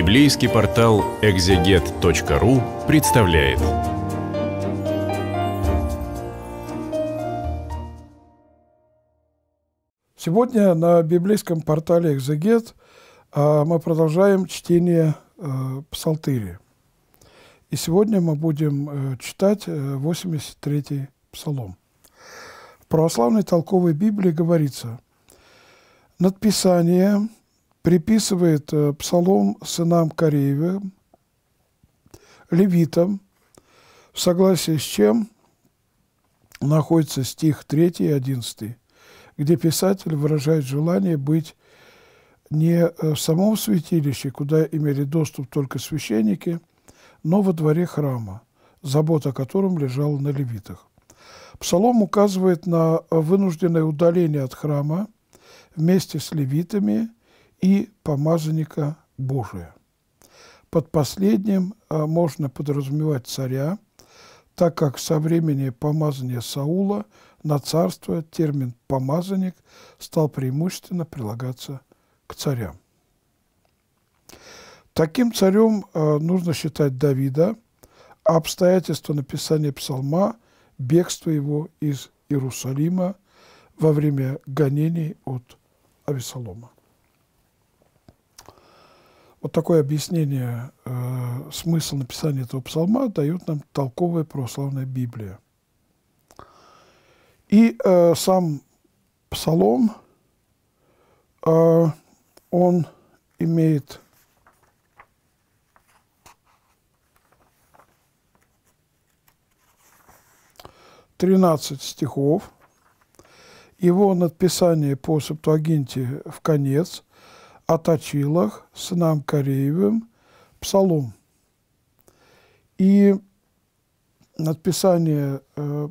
Библейский портал exeget.ru представляет. Сегодня на библейском портале «Экзегет» а, мы продолжаем чтение а, псалтыри. И сегодня мы будем э, читать 83-й э, псалом. В православной толковой Библии говорится «Над Писанием – приписывает э, псалом сынам Кореевым, левитам, в согласии с чем находится стих 3 и 11, где писатель выражает желание быть не э, в самом святилище, куда имели доступ только священники, но во дворе храма, забота о котором лежала на левитах. Псалом указывает на э, вынужденное удаление от храма вместе с левитами – и помазанника Божия. Под последним а, можно подразумевать царя, так как со времени помазания Саула на царство термин «помазанник» стал преимущественно прилагаться к царям. Таким царем а, нужно считать Давида, а обстоятельства написания псалма – бегство его из Иерусалима во время гонений от Авесолома. Вот такое объяснение, э, смысл написания этого псалма дает нам толковая православная Библия. И э, сам псалом, э, он имеет тринадцать стихов. Его надписание по Септуагинте в конец – о Точилах, сынам Кореевым, псалом. И надписание э,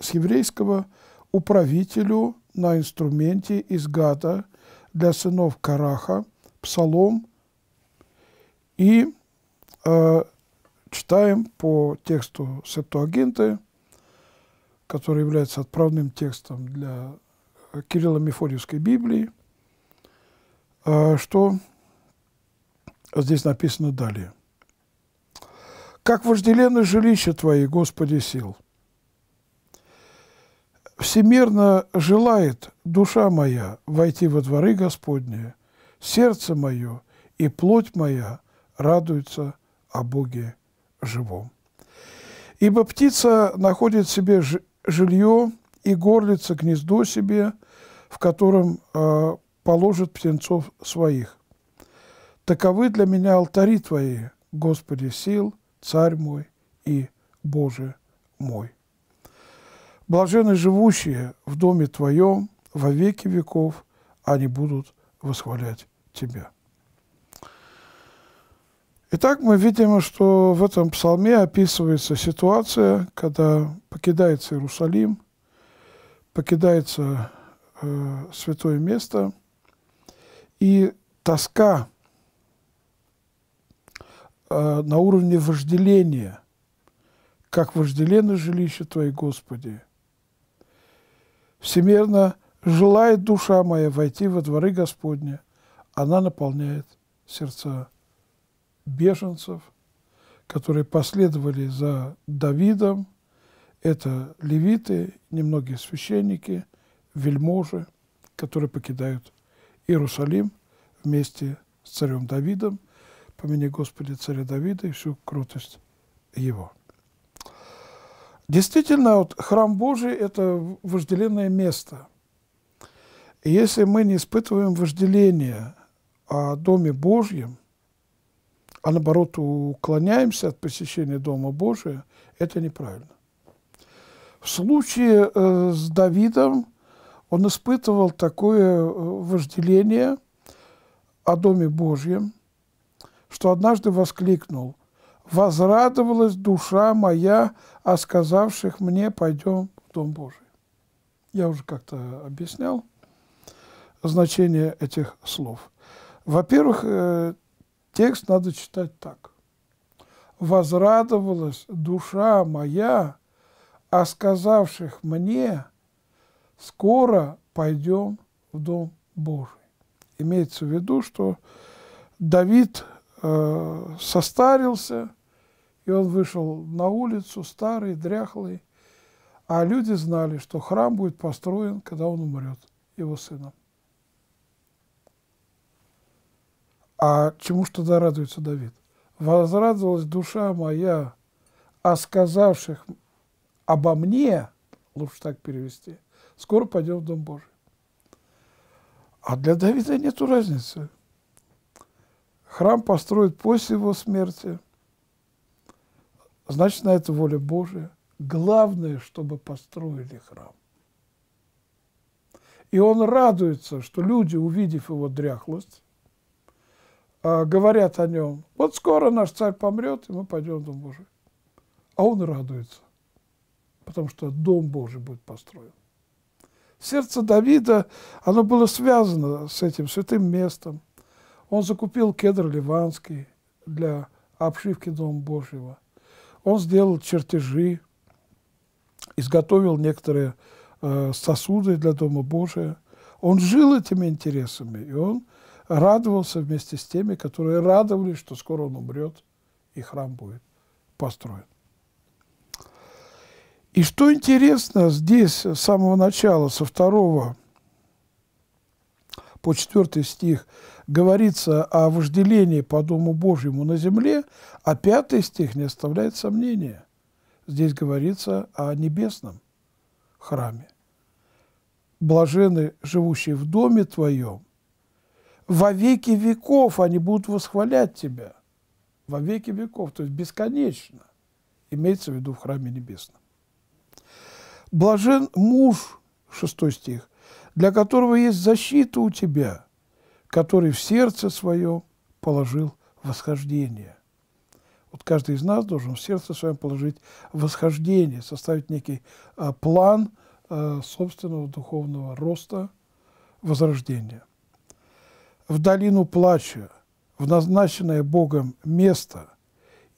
с еврейского «Управителю на инструменте из гата для сынов Караха, псалом». И э, читаем по тексту Септуагинты, который является отправным текстом для э, Кирилло-Мефодиевской Библии – а что здесь написано далее? «Как вожделенное жилище Твои, Господи сил! Всемирно желает душа моя войти во дворы Господние, сердце мое и плоть моя радуются о Боге живом. Ибо птица находит себе жилье и горлица гнездо себе, в котором а, положит птенцов своих. Таковы для меня алтари Твои, Господи сил, Царь мой и Боже мой. Блажены живущие в доме Твоем во веки веков, они будут восхвалять Тебя. Итак, мы видим, что в этом псалме описывается ситуация, когда покидается Иерусалим, покидается э, святое место – и тоска э, на уровне вожделения, как вожделено жилище Твое, Господи. всемирно желает душа моя войти во дворы Господня, она наполняет сердца беженцев, которые последовали за Давидом, это левиты, немногие священники, вельможи, которые покидают Иерусалим вместе с царем Давидом. Помяни, Господи, царя Давида и всю крутость его. Действительно, вот храм Божий – это вожделенное место. И если мы не испытываем вожделения о Доме Божьем, а наоборот уклоняемся от посещения Дома Божия, это неправильно. В случае э, с Давидом – он испытывал такое э, вожделение о Доме Божьем, что однажды воскликнул «Возрадовалась душа моя о сказавших мне, пойдем в Дом Божий». Я уже как-то объяснял значение этих слов. Во-первых, э, текст надо читать так. «Возрадовалась душа моя о сказавших мне, скоро пойдем в Дом Божий. Имеется в виду, что Давид э, состарился, и он вышел на улицу, старый, дряхлый, а люди знали, что храм будет построен, когда он умрет, его сыном. А чему что тогда радуется Давид? «Возрадовалась душа моя о сказавших обо мне», лучше так перевести – скоро пойдем в Дом Божий. А для Давида нет разницы. Храм построят после его смерти. Значит, на это воля Божия. Главное, чтобы построили храм. И он радуется, что люди, увидев его дряхлость, а, говорят о нем, вот скоро наш царь помрет, и мы пойдем в Дом Божий. А он радуется, потому что Дом Божий будет построен. Сердце Давида, оно было связано с этим святым местом. Он закупил кедр ливанский для обшивки Дома Божьего. Он сделал чертежи, изготовил некоторые э, сосуды для Дома Божия. Он жил этими интересами, и он радовался вместе с теми, которые радовались, что скоро он умрет, и храм будет построен. И что интересно, здесь с самого начала, со второго по четвертый стих, говорится о вожделении по Дому Божьему на земле, а пятый стих не оставляет сомнения. Здесь говорится о небесном храме. «Блажены, живущие в доме твоем, во веки веков они будут восхвалять тебя». Во веки веков, то есть бесконечно, имеется в виду в храме небесном. Блажен муж, шестой стих, для которого есть защита у тебя, который в сердце своем положил восхождение. Вот каждый из нас должен в сердце своем положить восхождение, составить некий а, план а, собственного духовного роста, возрождения. В долину плача, в назначенное Богом место,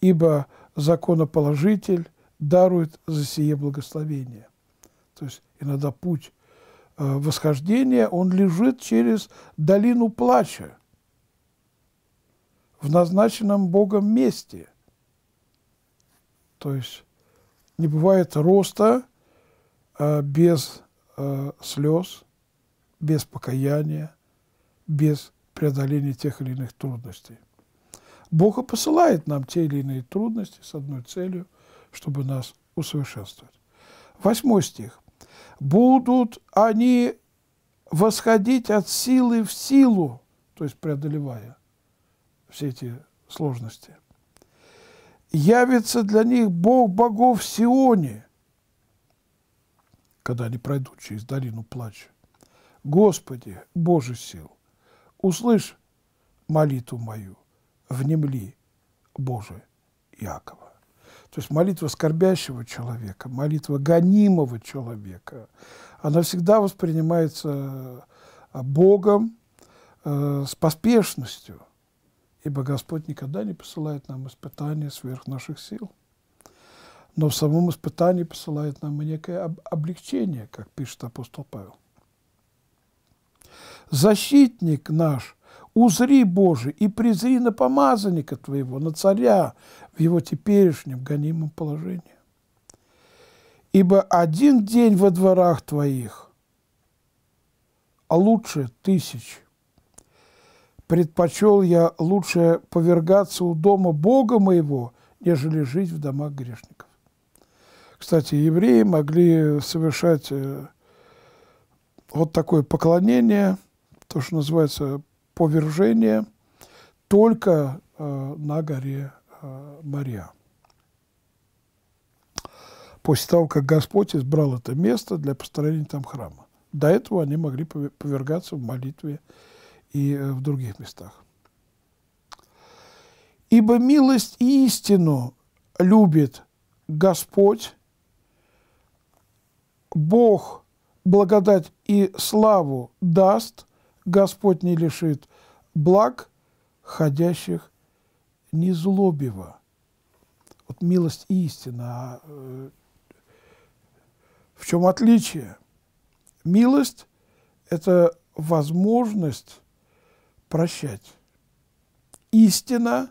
ибо законоположитель дарует за сие благословение. То есть иногда путь э, восхождения, он лежит через долину плача в назначенном Богом месте. То есть не бывает роста э, без э, слез, без покаяния, без преодоления тех или иных трудностей. Бог посылает нам те или иные трудности с одной целью – чтобы нас усовершенствовать. Восьмой стих. «Будут они восходить от силы в силу», то есть преодолевая все эти сложности. «Явится для них Бог богов в Сионе», когда они пройдут через долину плача. «Господи, Боже сил, услышь молитву мою, внемли, Боже Якова». То есть молитва скорбящего человека, молитва гонимого человека, она всегда воспринимается э, Богом э, с поспешностью, ибо Господь никогда не посылает нам испытания сверх наших сил. Но в самом испытании посылает нам некое облегчение, как пишет апостол Павел. Защитник наш – узри, Боже, и презри на помазанника Твоего, на царя в его теперешнем гонимом положении. Ибо один день во дворах Твоих, а лучше тысяч, предпочел я лучше повергаться у дома Бога моего, нежели жить в домах грешников. Кстати, евреи могли совершать э, вот такое поклонение, то, что называется повержения только э, на горе э, Марья. После того, как Господь избрал это место для построения там храма. До этого они могли повергаться в молитве и э, в других местах. «Ибо милость и истину любит Господь, Бог благодать и славу даст, Господь не лишит благ, ходящих незлобиво. Вот милость и истина. А э, в чем отличие? Милость – это возможность прощать. Истина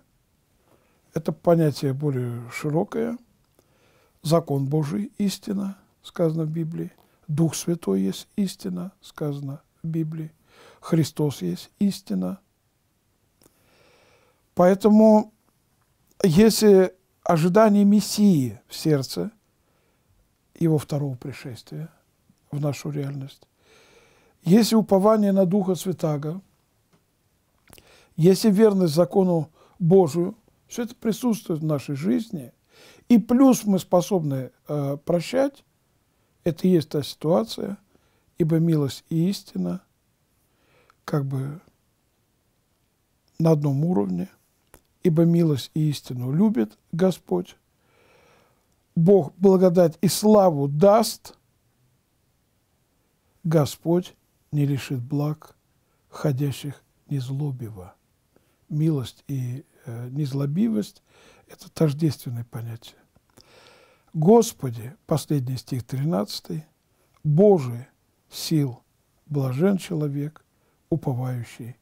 – это понятие более широкое. Закон Божий – истина, сказано в Библии. Дух Святой есть истина, сказано в Библии. Христос есть истина, Поэтому, если ожидание Мессии в сердце, его второго пришествия в нашу реальность, если упование на Духа Святаго, если верность закону Божию, все это присутствует в нашей жизни, и плюс мы способны э, прощать, это и есть та ситуация, ибо милость и истина как бы на одном уровне – ибо милость и истину любит Господь. Бог благодать и славу даст, Господь не лишит благ ходящих незлобиво. Милость и э, незлобивость – это тождественные понятие. Господи, последний стих 13, Божий сил блажен человек, уповающий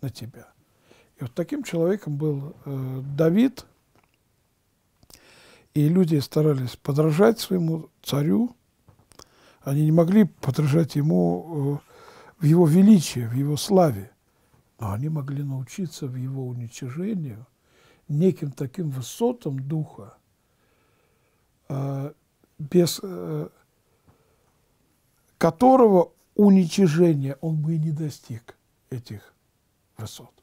на Тебя. И вот таким человеком был э, Давид, и люди старались подражать своему царю. Они не могли подражать ему э, в его величии, в его славе, но они могли научиться в его уничижении неким таким высотам духа, э, без э, которого уничижения он бы и не достиг этих высот.